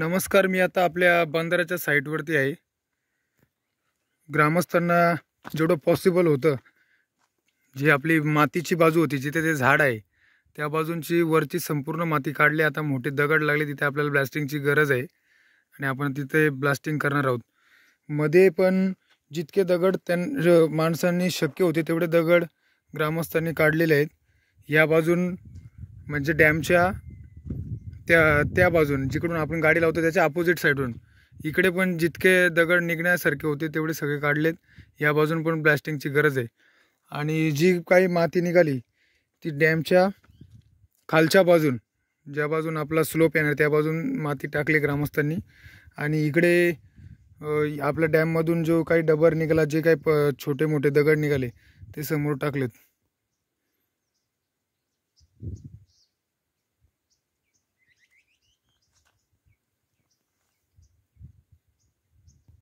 नमस्कार मी आता आपल्या बंदराच्या साईटवरती आहे ग्रामस्थांना जेवढं पॉसिबल होतं जी आपली मातीची बाजू होती जिथे ते झाड आहे त्या बाजूंची वरची संपूर्ण माती काढली आता मोठे दगड लागले तिथे आपल्याला ब्लास्टिंगची गरज आहे आणि आपण तिथे ब्लास्टिंग करणार आहोत मध्ये पण जितके दगड त्यां माणसांनी शक्य होते तेवढे दगड ग्रामस्थांनी काढलेले आहेत या बाजून म्हणजे डॅमच्या त्या त्या बाजून जिकडून आपण गाडी लावतो त्याच्या अपोजिट साईडून इकडे पण जितके दगड निघण्यासारखे होते तेवढे सगळे काढलेत या बाजून पण ब्लास्टिंगची गरज आहे आणि जी काही माती निघाली ती डॅमच्या खालच्या बाजून ज्या बाजून आपला स्लोप येणार त्या बाजून माती टाकली ग्रामस्थांनी आणि इकडे आपल्या डॅममधून जो काही डबर निघाला जे काही प छोटे मोठे दगड निघाले ते समोर टाकलेत